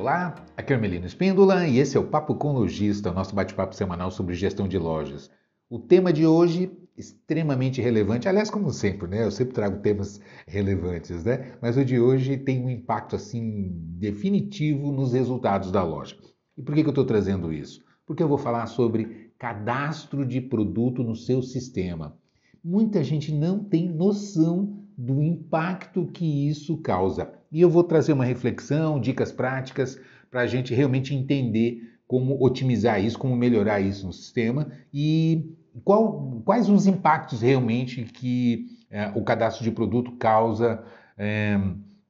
Olá, aqui é o Melino Espíndola e esse é o Papo com Logista, nosso bate-papo semanal sobre gestão de lojas. O tema de hoje, extremamente relevante, aliás, como sempre, né? Eu sempre trago temas relevantes, né? Mas o de hoje tem um impacto, assim, definitivo nos resultados da loja. E por que, que eu estou trazendo isso? Porque eu vou falar sobre cadastro de produto no seu sistema. Muita gente não tem noção do impacto que isso causa e eu vou trazer uma reflexão, dicas práticas para a gente realmente entender como otimizar isso, como melhorar isso no sistema e qual, quais os impactos realmente que eh, o cadastro de produto causa eh,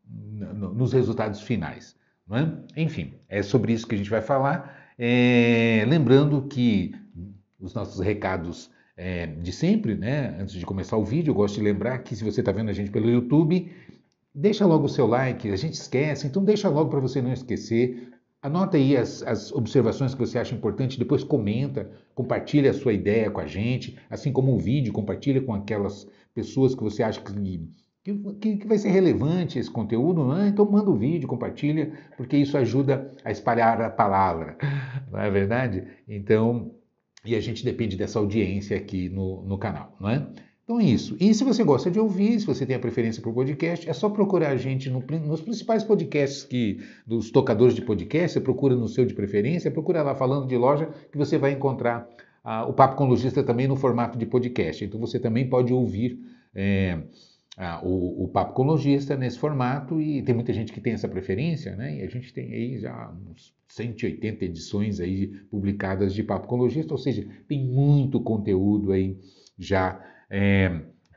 nos resultados finais. É? Enfim, é sobre isso que a gente vai falar. É, lembrando que os nossos recados é, de sempre, né? antes de começar o vídeo, eu gosto de lembrar que se você está vendo a gente pelo YouTube, Deixa logo o seu like, a gente esquece, então deixa logo para você não esquecer. Anota aí as, as, observações que você acha importante, depois comenta, compartilha a sua ideia com a gente, assim como o vídeo, compartilha com aquelas pessoas que você acha que, que, que vai ser relevante esse conteúdo, né? então manda o vídeo, compartilha, porque isso ajuda a espalhar a palavra, não é verdade? Então, e a gente depende dessa audiência aqui no, no canal, não é? Então, é isso. E se você gosta de ouvir, se você tem a preferência por podcast, é só procurar a gente no, nos principais podcasts que dos tocadores de podcast. Você procura no seu de preferência, procura lá falando de loja, que você vai encontrar ah, o Papo com Logista também no formato de podcast. Então, você também pode ouvir. É, ah, o, o, Papo com Logista nesse formato, e tem muita gente que tem essa preferência, né? E a gente tem aí já uns 180 edições aí publicadas de Papo com Logista, ou seja, tem muito conteúdo aí já é,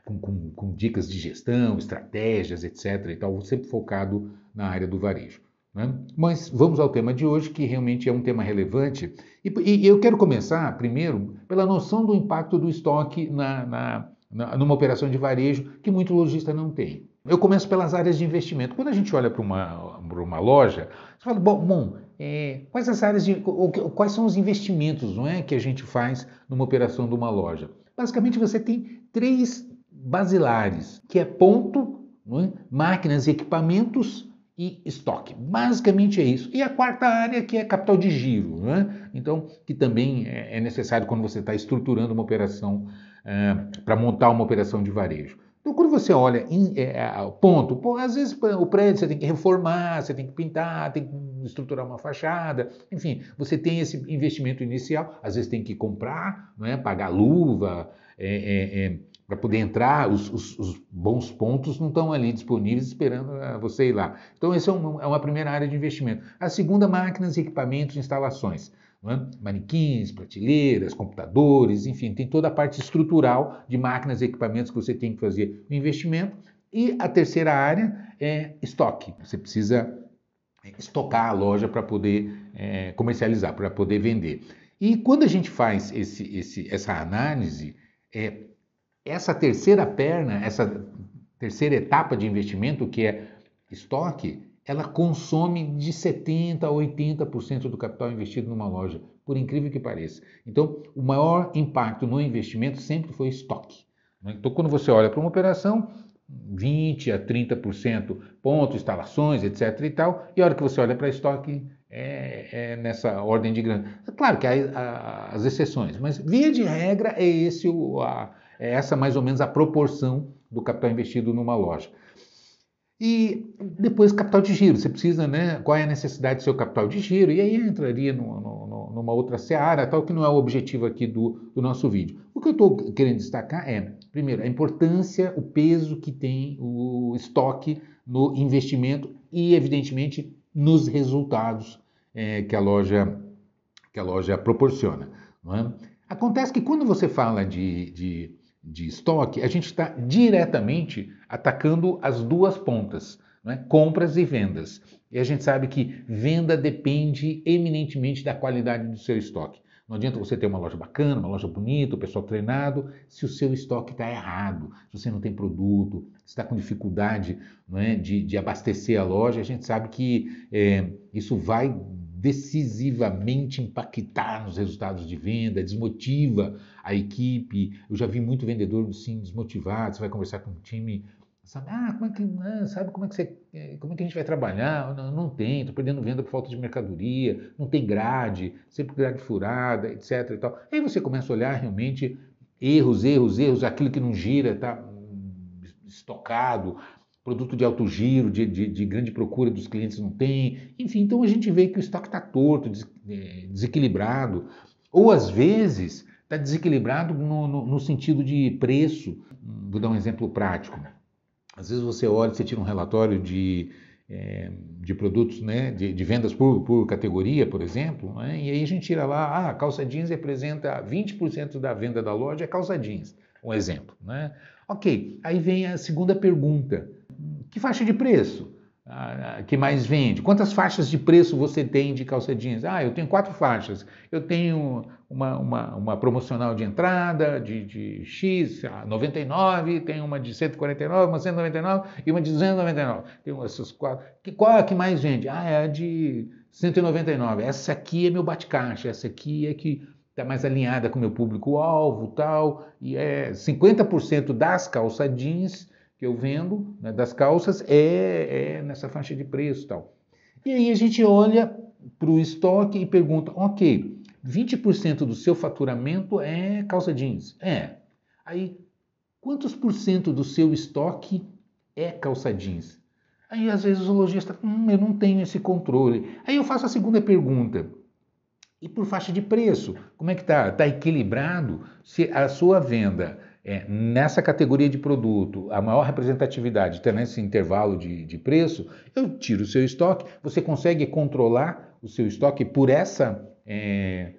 com, com, com, dicas de gestão, estratégias, etc. e tal, sempre focado na área do varejo. Né? Mas vamos ao tema de hoje, que realmente é um tema relevante. E, e eu quero começar, primeiro, pela noção do impacto do estoque na, na, na numa operação de varejo que muito lojista não tem. Eu começo pelas áreas de investimento. Quando a gente olha para uma, uma loja, você fala, bom, bom é, quais as áreas de, ou, quais são os investimentos não é, que a gente faz numa operação de uma loja? Basicamente, você tem três basilares, que é ponto, é? máquinas e equipamentos e estoque. Basicamente é isso. E a quarta área que é capital de giro, né? então que também é, é necessário quando você está estruturando uma operação é, para montar uma operação de varejo. Então, quando você olha em, é, é ponto, pô, às vezes o prédio você tem que reformar, você tem que pintar, tem que estruturar uma fachada, enfim, você tem esse investimento inicial, às vezes tem que comprar, é? pagar luva, é, é, é para poder entrar, os, os, os, bons pontos não estão ali disponíveis esperando ah, você ir lá. Então, essa é, é uma primeira área de investimento. A segunda, máquinas, equipamentos, instalações. É? Manequins, prateleiras, computadores, enfim, tem toda a parte estrutural de máquinas e equipamentos que você tem que fazer o investimento. E a terceira área é estoque. Você precisa é, estocar a loja para poder é, comercializar, para poder vender. E quando a gente faz esse, esse, essa análise, é, essa terceira perna, essa terceira etapa de investimento, que é estoque, ela consome de 70% a 80% do capital investido numa loja, por incrível que pareça. Então, o maior impacto no investimento sempre foi estoque. Né? Então, quando você olha para uma operação, 20% a 30% ponto, instalações, etc. e tal, e a hora que você olha para estoque, é, é, nessa ordem de grande. É claro que há, há, as exceções, mas via de regra é, esse, o, a, é essa mais ou menos a proporção do capital investido numa loja. E depois capital de giro, você precisa, né? Qual é a necessidade do seu capital de giro? E aí entraria no, no, numa outra seara, tal, que não é o objetivo aqui do, do nosso vídeo. O que eu estou querendo destacar é, primeiro, a importância, o peso que tem o estoque no investimento e, evidentemente, nos resultados é, que, a loja, que a loja proporciona. É? Acontece que quando você fala de, de de estoque, a gente está diretamente atacando as duas pontas, né? compras e vendas. E a gente sabe que venda depende eminentemente da qualidade do seu estoque. Não adianta você ter uma loja bacana, uma loja bonita, o pessoal treinado, se o seu estoque está errado, se você não tem produto, se está com dificuldade é, de, de, abastecer a loja, a gente sabe que é, isso vai decisivamente impactar nos resultados de venda, desmotiva a equipe. Eu já vi muito vendedor assim desmotivado. Você vai conversar com o time, sabe? Ah, como é que não, né, sabe como é que você, eh, como é que a gente vai trabalhar? Não, não tem, estou perdendo venda por falta de mercadoria, não tem grade, sempre grade furada, etc. E tal. Aí você começa a olhar realmente erros, erros, erros, aquilo que não gira, tá? Hum, estocado, produto de alto giro, de, de, de, grande procura dos clientes não tem. Enfim, então a gente vê que o estoque está torto, des, é, desequilibrado. Ou às vezes está desequilibrado no, no, no, sentido de preço. Vou dar um exemplo prático. Às vezes você olha, você tira um relatório de, é, de produtos, né, de, de vendas por, por, categoria, por exemplo, né, e aí a gente tira lá, ah, calça jeans representa 20% da venda da loja é calça jeans, um exemplo. Né? Ok, aí vem a segunda pergunta: que faixa de preço? Ah, ah, que mais vende? Quantas faixas de preço você tem de calça jeans? Ah, eu tenho quatro faixas. Eu tenho uma, uma, uma promocional de entrada de, de X, 99, tem uma de 149, uma de 199 e uma de 299. Tem essas quatro. Que, qual é a que mais vende? Ah, é a de 199. Essa aqui é meu bate-caixa, essa aqui é que está mais alinhada com o meu público-alvo, tal, e é 50% das calças jeans que eu vendo, né, das calças, é, é, nessa faixa de preço, tal. E aí a gente olha para o estoque e pergunta, ok, 20% do seu faturamento é calça jeans. É. Aí, quantos por cento do seu estoque é calça jeans? Aí, às vezes, o lojista, hum, eu não tenho esse controle. Aí eu faço a segunda pergunta. E por faixa de preço, como é que está? Está equilibrado? Se a sua venda é, nessa categoria de produto, a maior representatividade está nesse intervalo de, de preço, eu tiro o seu estoque, você consegue controlar o seu estoque por essa... É,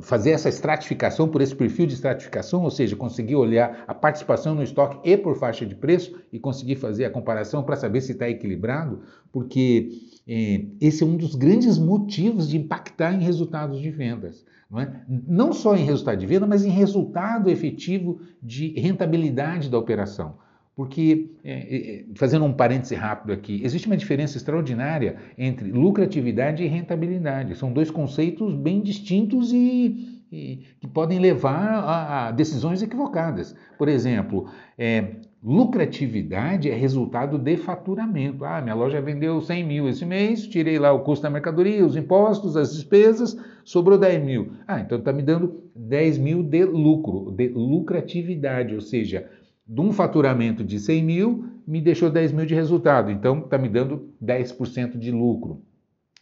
fazer essa estratificação por esse perfil de estratificação, ou seja, conseguir olhar a participação no estoque e por faixa de preço e conseguir fazer a comparação para saber se está equilibrado, porque é, esse é um dos grandes motivos de impactar em resultados de vendas. Não, é? não só em resultado de venda, mas em resultado efetivo de rentabilidade da operação. Porque, é, é, é, fazendo um parêntese rápido aqui, existe uma diferença extraordinária entre lucratividade e rentabilidade. São dois conceitos bem distintos e, e que podem levar a, a, decisões equivocadas. Por exemplo, é, lucratividade é resultado de faturamento. Ah, minha loja vendeu 100 mil esse mês, tirei lá o custo da mercadoria, os impostos, as despesas, sobrou 10 mil. Ah, então está me dando 10 mil de lucro, de lucratividade, ou seja, de um faturamento de 100 mil, me deixou 10 mil de resultado. Então, está me dando 10% de lucro.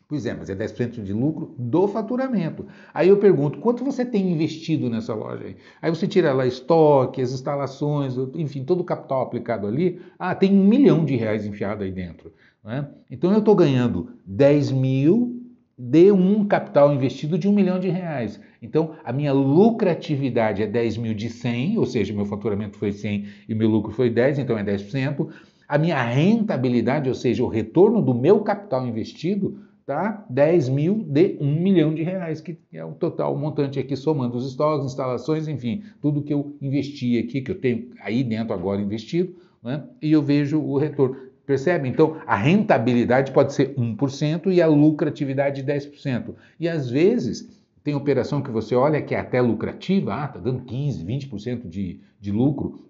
Pois é, mas é 10% de lucro do faturamento. Aí eu pergunto, quanto você tem investido nessa loja? Aí, aí você tira lá estoque, as instalações, enfim, todo o capital aplicado ali. Ah, tem um milhão de reais enfiado aí dentro. Né? Então eu estou ganhando 10 mil de um capital investido de um milhão de reais. Então, a minha lucratividade é 10 mil de 100, ou seja, meu faturamento foi 100 e meu lucro foi 10, então é 10%. A minha rentabilidade, ou seja, o retorno do meu capital investido, tá? 10 mil de 1 milhão de reais, que é o total o montante aqui, somando os estoques, instalações, enfim, tudo que eu investi aqui, que eu tenho aí dentro agora investido, né? e eu vejo o retorno. Percebe? Então, a rentabilidade pode ser 1% e a lucratividade 10%. E às vezes, tem operação que você olha que é até lucrativa, ah, está dando 15%, 20% de, de lucro,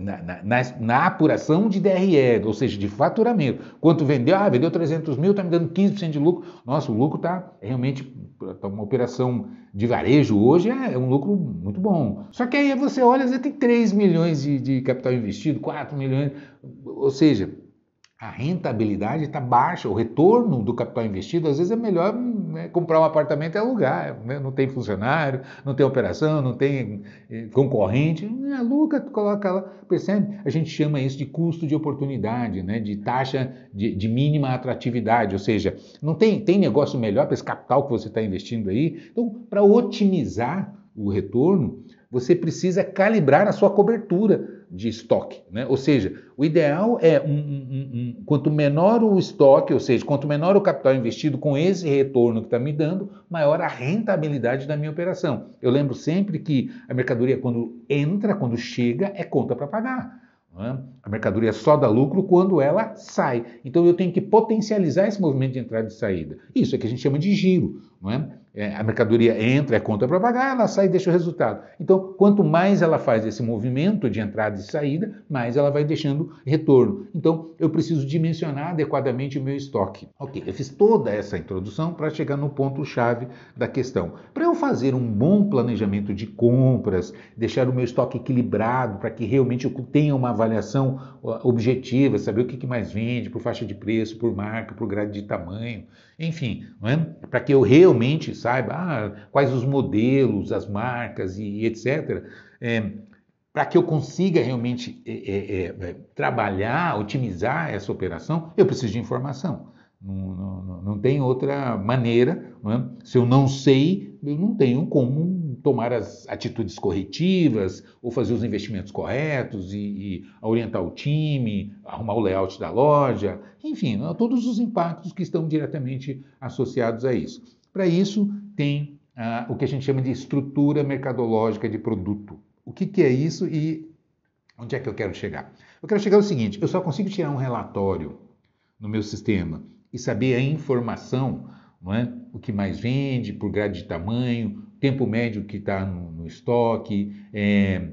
na, na, na, apuração de DRE, ou seja, de faturamento. Quanto vendeu? Ah, vendeu 300 mil, está me dando 15% de lucro. Nossa, o lucro está realmente, tá uma operação de varejo hoje é, é, um lucro muito bom. Só que aí você olha, você tem 3 milhões de, de capital investido, 4 milhões, ou seja, a rentabilidade está baixa, o retorno do capital investido, às vezes é melhor né, comprar um apartamento e alugar, né? não tem funcionário, não tem operação, não tem eh, concorrente, né? aluga, coloca lá, percebe? A gente chama isso de custo de oportunidade, né, de taxa de, de mínima atratividade, ou seja, não tem, tem negócio melhor para esse capital que você está investindo aí? Então, para otimizar o retorno, você precisa calibrar a sua cobertura, de estoque. Né? Ou seja, o ideal é um, um, um, quanto menor o estoque, ou seja, quanto menor o capital investido com esse retorno que está me dando, maior a rentabilidade da minha operação. Eu lembro sempre que a mercadoria, quando entra, quando chega, é conta para pagar. É? A mercadoria só dá lucro quando ela sai. Então eu tenho que potencializar esse movimento de entrada e saída. Isso é que a gente chama de giro. Não é? É, a mercadoria entra, é conta para pagar, ela sai e deixa o resultado. Então, quanto mais ela faz esse movimento de entrada e saída, mais ela vai deixando retorno. Então, eu preciso dimensionar adequadamente o meu estoque. Ok, eu fiz toda essa introdução para chegar no ponto-chave da questão. Para eu fazer um bom planejamento de compras, deixar o meu estoque equilibrado para que realmente eu tenha uma avaliação objetiva, saber o que mais vende por faixa de preço, por marca, por grade de tamanho enfim, é? para que eu realmente saiba ah, quais os modelos, as marcas e etc. É, para que eu consiga realmente é, trabalhar, otimizar essa operação, eu preciso de informação. Não, não, não tem outra maneira. Não é? Se eu não sei, eu não tenho como tomar as atitudes corretivas ou fazer os investimentos corretos e, e orientar o time, arrumar o layout da loja, enfim, né, todos os impactos que estão diretamente associados a isso. Para isso, tem ah, o que a gente chama de estrutura mercadológica de produto. O que, que é isso e onde é que eu quero chegar? Eu quero chegar ao seguinte: eu só consigo tirar um relatório no meu sistema e saber a informação, não é? o que mais vende, por grade de tamanho, tempo médio que está no, no, estoque, é,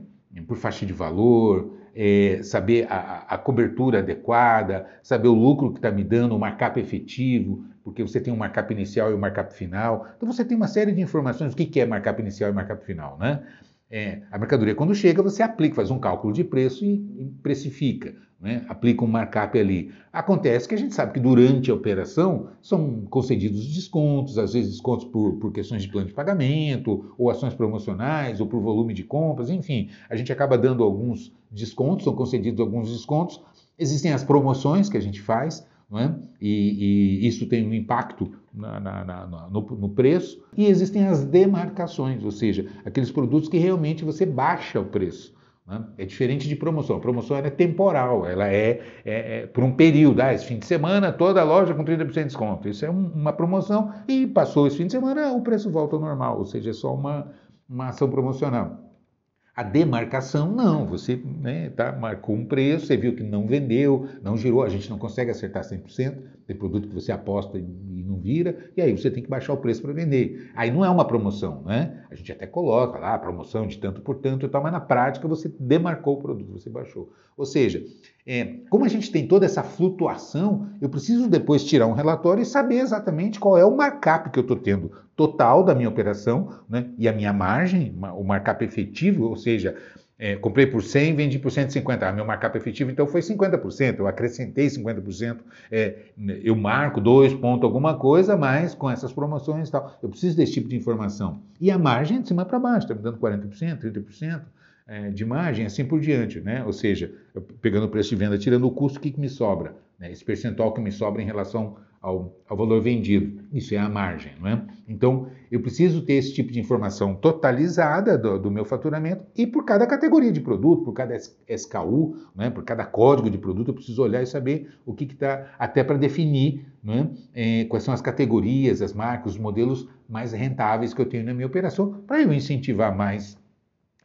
por faixa de valor, é, saber a, a, cobertura adequada, saber o lucro que está me dando, o markup efetivo, porque você tem um markup inicial e um markup final. Então você tem uma série de informações, o que, que é markup inicial e markup final, né? É, a mercadoria, quando chega, você aplica, faz um cálculo de preço e, e precifica, né? aplica um markup ali. Acontece que a gente sabe que durante a operação são concedidos descontos, às vezes descontos por, por questões de plano de pagamento, ou ações promocionais, ou por volume de compras, enfim. A gente acaba dando alguns descontos, são concedidos alguns descontos. Existem as promoções que a gente faz, é? e, e, isso tem um impacto na, na, na, no, no, preço. E existem as demarcações, ou seja, aqueles produtos que realmente você baixa o preço. É? é? diferente de promoção. A promoção é temporal, ela é, é, é, por um período. Ah, esse fim de semana toda a loja com 30% de desconto. Isso é um, uma promoção e passou esse fim de semana, o preço volta ao normal, ou seja, é só uma, uma ação promocional. A demarcação, não. Você né, tá, marcou um preço, você viu que não vendeu, não girou, a gente não consegue acertar 100%, tem produto que você aposta e não vira, e aí você tem que baixar o preço para vender. Aí não é uma promoção, né? A gente até coloca lá, promoção de tanto por tanto e tal, mas na prática você demarcou o produto, você baixou. Ou seja, é, como a gente tem toda essa flutuação, eu preciso depois tirar um relatório e saber exatamente qual é o markup que eu estou tendo total da minha operação né, e a minha margem, o markup efetivo, ou seja, é, comprei por 100, vendi por 150. Ah, meu markup efetivo então foi 50%, eu acrescentei 50%, é, eu marco 2 ponto alguma coisa, mas com essas promoções e tal. Eu preciso desse tipo de informação. E a margem é de cima para baixo, está me dando 40%, 30% é, de margem, assim por diante, né? Ou seja, pegando o preço de venda, tirando o custo, o que, que me sobra? Né? Esse percentual que me sobra em relação ao, ao, valor vendido. Isso é a margem, não é? Então, eu preciso ter esse tipo de informação totalizada do, do meu faturamento e por cada categoria de produto, por cada SKU, não é? por cada código de produto, eu preciso olhar e saber o que está, até para definir não é? É, quais são as categorias, as marcas, os modelos mais rentáveis que eu tenho na minha operação, para eu incentivar mais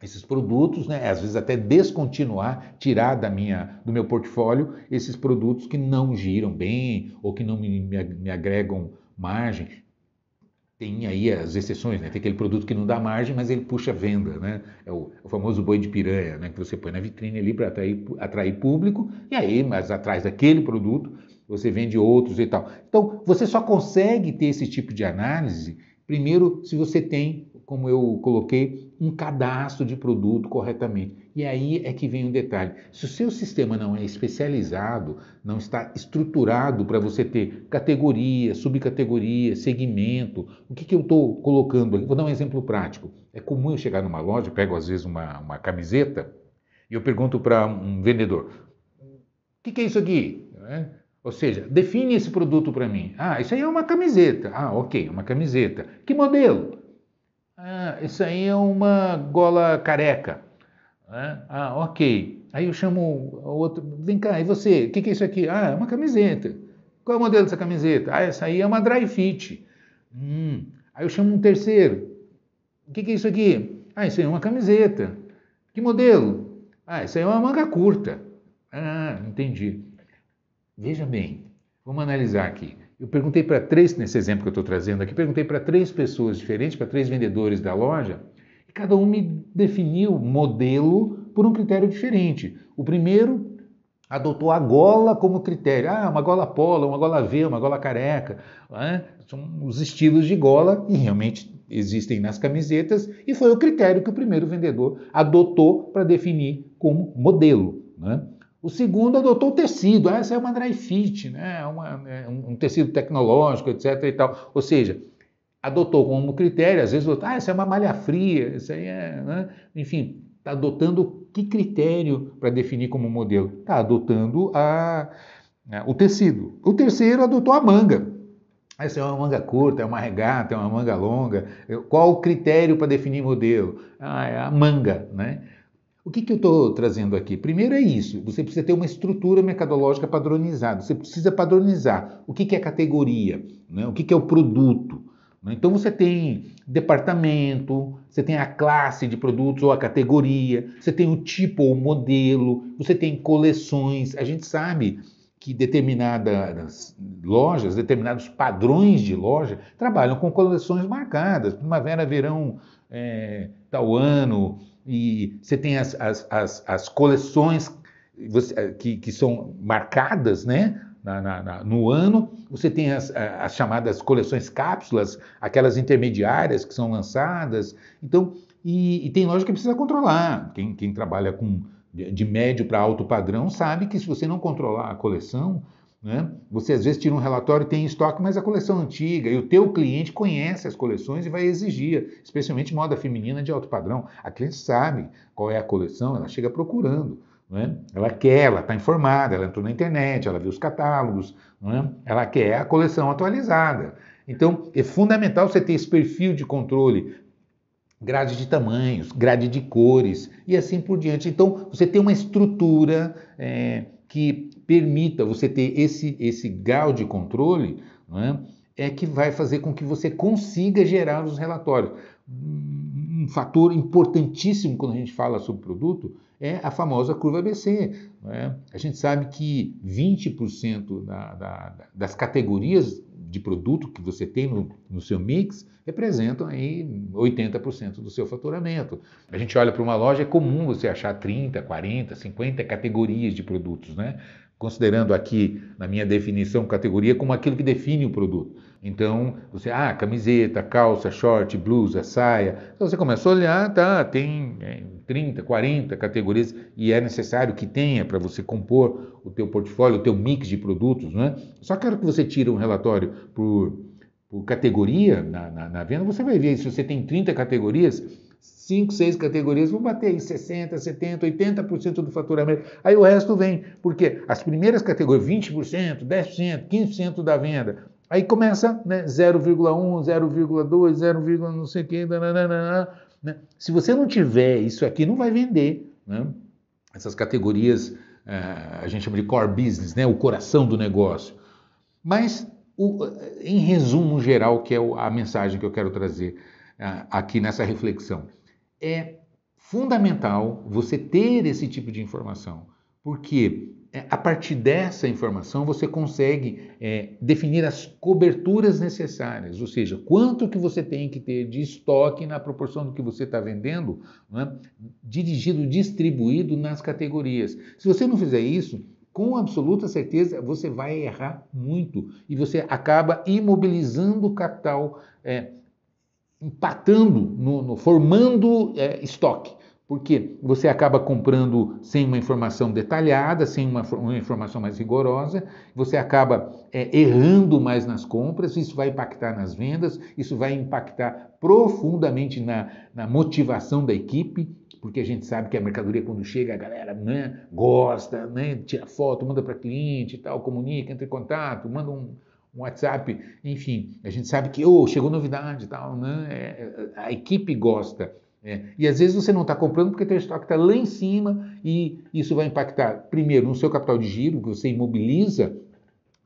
esses produtos, né? às vezes até descontinuar, tirar da minha, do meu portfólio esses produtos que não giram bem ou que não me, me, me agregam margem. Tem aí as exceções, né? tem aquele produto que não dá margem, mas ele puxa venda. Né? É o, é o famoso boi de piranha, né? que você põe na vitrine ali para atrair, atrair público, e aí, mas atrás daquele produto, você vende outros e tal. Então, você só consegue ter esse tipo de análise, primeiro, se você tem como eu coloquei, um cadastro de produto corretamente. E aí é que vem um detalhe. Se o seu sistema não é especializado, não está estruturado para você ter categoria, subcategoria, segmento, o que, que eu estou colocando aqui? Vou dar um exemplo prático. É comum eu chegar numa loja, pego às vezes uma, uma camiseta e eu pergunto para um vendedor, o que, que é isso aqui? É? Ou seja, define esse produto para mim. Ah, isso aí é uma camiseta. Ah, ok, é uma camiseta. Que modelo? Ah, isso aí é uma gola careca. Né? Ah, ok. Aí eu chamo o outro, vem cá, e você? O que, que é isso aqui? Ah, é uma camiseta. Qual é o modelo dessa camiseta? Ah, essa aí é uma dry fit. Hum. Aí eu chamo um terceiro. O que, que é isso aqui? Ah, isso aí é uma camiseta. Que modelo? Ah, isso aí é uma manga curta. Ah, entendi. Veja bem, vamos analisar aqui. Eu perguntei para três, nesse exemplo que eu estou trazendo aqui, perguntei para três pessoas diferentes, para três vendedores da loja, e cada um me definiu modelo por um critério diferente. O primeiro adotou a gola como critério. Ah, uma gola polo, uma gola V, uma gola careca. Né? São os estilos de gola e realmente existem nas camisetas e foi o critério que o primeiro vendedor adotou para definir como modelo. Né? O segundo adotou o tecido, ah, essa é uma dry fit, né? É uma, é um tecido tecnológico, etc. E tal. Ou seja, adotou como critério, às vezes, ah, essa é uma malha fria, isso aí é. Né? Enfim, está adotando que critério para definir como modelo? Está adotando a, né, o tecido. O terceiro adotou a manga. Essa é uma manga curta, é uma regata, é uma manga longa. Qual o critério para definir modelo? Ah, é a manga, né? O que, que eu estou trazendo aqui? Primeiro é isso: você precisa ter uma estrutura mercadológica padronizada, você precisa padronizar o que, que é categoria, né? o que, que é o produto. Né? Então você tem departamento, você tem a classe de produtos ou a categoria, você tem o tipo ou o modelo, você tem coleções. A gente sabe que determinadas lojas, determinados padrões de loja trabalham com coleções marcadas, primavera, verão, é, tal ano e você tem as, as, as, as coleções que, que são marcadas, né? Na, na, na, no ano. Você tem as, as, chamadas coleções cápsulas, aquelas intermediárias que são lançadas. Então, e, e tem loja que precisa controlar. Quem, quem trabalha com de, de médio para alto padrão sabe que se você não controlar a coleção, né? Você às vezes tira um relatório, e tem em estoque, mas a coleção é antiga, e o teu cliente conhece as coleções e vai exigir, especialmente moda feminina de alto padrão. A cliente sabe qual é a coleção, ela chega procurando. Né? Ela quer, ela está informada, ela entrou na internet, ela viu os catálogos, né? ela quer a coleção atualizada. Então, é fundamental você ter esse perfil de controle, grade de tamanhos, grade de cores e assim por diante. Então, você tem uma estrutura é, que permita você ter esse, esse grau de controle, né, é que vai fazer com que você consiga gerar os relatórios. Um fator importantíssimo quando a gente fala sobre produto é a famosa curva ABC. Né? A gente sabe que 20% da, da, das categorias de produto que você tem no, no seu mix representam aí 80% do seu faturamento. A gente olha para uma loja, é comum você achar 30, 40, 50 categorias de produtos, né? considerando aqui na minha definição categoria como aquilo que define o produto. Então, você, ah, camiseta, calça, short, blusa, saia. Então você começa a olhar, tá, tem 30, é, 40 categorias e é necessário que tenha para você compor o teu portfólio, o teu mix de produtos, né? Só quero que você tire um relatório por por categoria na, na, na venda, você vai ver, se você tem 30 categorias, 5, 6 categorias vão bater aí 60, 70, 80% do faturamento. Aí o resto vem, porque as primeiras categorias, 20%, 10%, 15% da venda, Aí começa né, 0,1, 0,2, 0, não sei o que, né? Se você não tiver isso aqui, não vai vender. Né? Essas categorias é, a gente chama de core business, né? o coração do negócio. Mas o, em resumo geral, que é a mensagem que eu quero trazer uh, aqui nessa reflexão, é fundamental você ter esse tipo de informação, porque é, a partir dessa informação você consegue é, definir as coberturas necessárias, ou seja, quanto que você tem que ter de estoque na proporção do que você está vendendo, né, dirigido, distribuído nas categorias. Se você não fizer isso, com absoluta certeza você vai errar muito e você acaba imobilizando o capital, é, empatando, no, no formando é, estoque. Porque você acaba comprando sem uma informação detalhada, sem uma, uma informação mais rigorosa, você acaba é, errando mais nas compras, isso vai impactar nas vendas, isso vai impactar profundamente na, na motivação da equipe, porque a gente sabe que a mercadoria, quando chega, a galera né, gosta, né, tira foto, manda para cliente e tal, comunica, entra em contato, manda um, um WhatsApp, enfim, a gente sabe que oh, chegou novidade e tal, né? É, é a equipe gosta. É. E às vezes você não está comprando porque teu estoque está lá em cima e isso vai impactar, primeiro, no seu capital de giro, que você imobiliza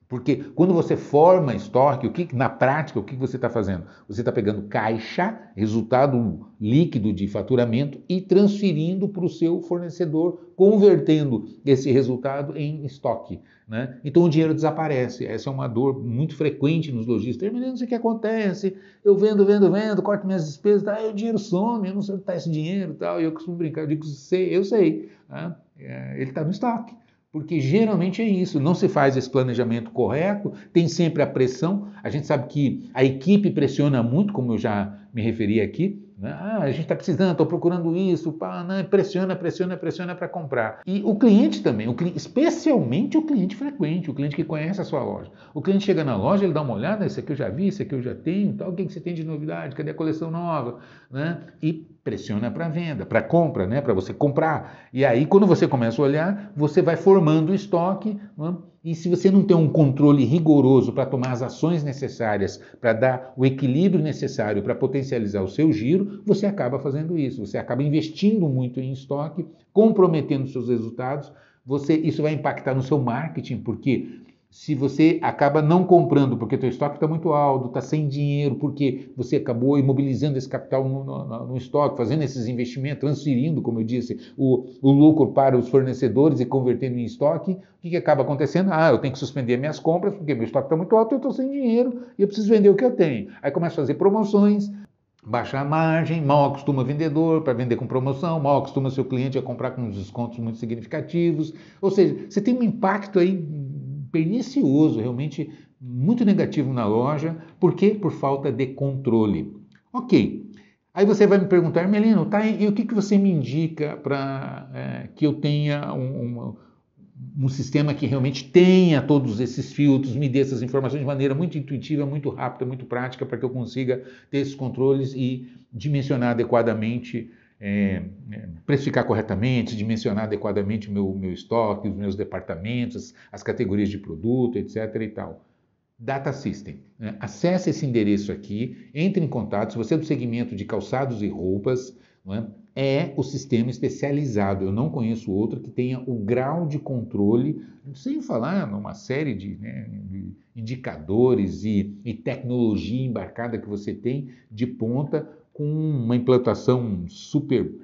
porque quando você forma estoque, o que na prática o que você está fazendo? Você está pegando caixa, resultado líquido de faturamento e transferindo para o seu fornecedor, convertendo esse resultado em estoque. Né? Então o dinheiro desaparece. Essa é uma dor muito frequente nos lojistas. Terminando, não sei o que acontece. Eu vendo, vendo, vendo, corto minhas despesas, tá? o dinheiro some, eu não sei onde está esse dinheiro, tal. E eu costumo brincar, eu digo sei, eu sei, né? É, ele está no estoque. Porque geralmente é isso, não se faz esse planejamento correto, tem sempre a pressão. A gente sabe que a equipe pressiona muito, como eu já me referi aqui, né? Ah, a gente está precisando, estou procurando isso, pá, né? pressiona, pressiona, pressiona para comprar. E o cliente também, o cli especialmente o cliente frequente, o cliente que conhece a sua loja. O cliente chega na loja, ele dá uma olhada, isso aqui eu já vi, isso aqui eu já tenho, tal, o que, que você tem de novidade, cadê a coleção nova? Né? E pressiona para venda, para compra, né? para você comprar. E aí, quando você começa a olhar, você vai formando o estoque. Né? E se você não tem um controle rigoroso para tomar as ações necessárias, para dar o equilíbrio necessário para potencializar o seu giro, você acaba fazendo isso. Você acaba investindo muito em estoque, comprometendo seus resultados. Você, isso vai impactar no seu marketing, porque se você acaba não comprando porque teu estoque está muito alto, está sem dinheiro, porque você acabou imobilizando esse capital no, no, no, estoque, fazendo esses investimentos, transferindo, como eu disse, o, o lucro para os fornecedores e convertendo em estoque, o que, que acaba acontecendo? Ah, eu tenho que suspender minhas compras porque meu estoque está muito alto, eu estou sem dinheiro e eu preciso vender o que eu tenho. Aí começa a fazer promoções, baixa a margem, mal acostuma o vendedor para vender com promoção, mal acostuma seu cliente a comprar com descontos muito significativos. Ou seja, você tem um impacto aí pernicioso, realmente muito negativo na loja. Por Por falta de controle. Ok. Aí você vai me perguntar, Melino, tá, e o que, que você me indica para é, que eu tenha um, um, um, sistema que realmente tenha todos esses filtros, me dê essas informações de maneira muito intuitiva, muito rápida, muito prática, para que eu consiga ter esses controles e dimensionar adequadamente é, é, precificar corretamente, dimensionar adequadamente o meu, meu estoque, os meus departamentos, as categorias de produto, etc. e tal. Data System. Né? Acesse esse endereço aqui, entre em contato. Se você é do segmento de calçados e roupas, é? é o sistema especializado. Eu não conheço outro que tenha o grau de controle, sem falar numa série de, né, de indicadores e, e, tecnologia embarcada que você tem de ponta com uma implantação super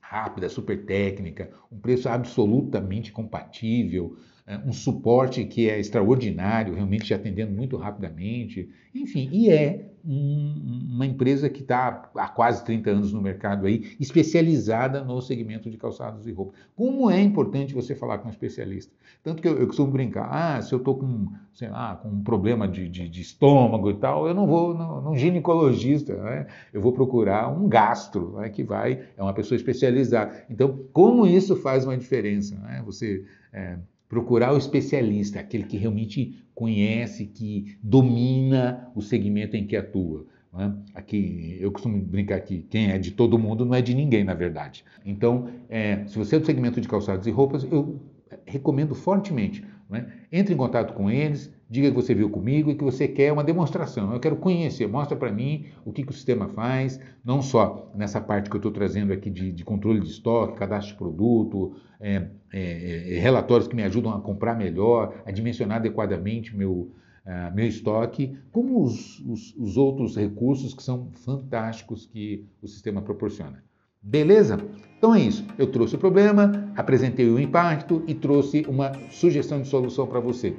rápida, super técnica, um preço absolutamente compatível, é, um suporte que é extraordinário, realmente atendendo muito rapidamente. Enfim, e é um, uma empresa que está há quase 30 anos no mercado aí, especializada no segmento de calçados e roupa. Como é importante você falar com um especialista? Tanto que eu, eu costumo brincar, ah, se eu estou com, sei lá, com um problema de, de, de, estômago e tal, eu não vou num ginecologista, né? eu vou procurar um gastro, né, que vai, é uma pessoa especializada. Então, como isso faz uma diferença? Né? Você... É, procurar o especialista, aquele que realmente conhece, que domina o segmento em que atua. Né? Aqui, eu costumo brincar que quem é de todo mundo não é de ninguém, na verdade. Então, é, se você é do segmento de calçados e roupas, eu é, recomendo fortemente né? Entre em contato com eles, diga que você viu comigo e que você quer uma demonstração. Eu quero conhecer, mostra para mim o que, que, o sistema faz, não só nessa parte que eu estou trazendo aqui de, de, controle de estoque, cadastro de produto, é, é, é, relatórios que me ajudam a comprar melhor, a dimensionar adequadamente meu, ah, meu estoque, como os, os, os, outros recursos que são fantásticos que o sistema proporciona. Beleza? Então é isso. Eu trouxe o problema, apresentei o impacto e trouxe uma sugestão de solução para você.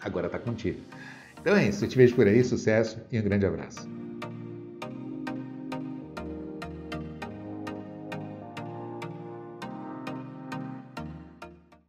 Agora está contigo. Então é isso. Eu te vejo por aí. Sucesso e um grande abraço.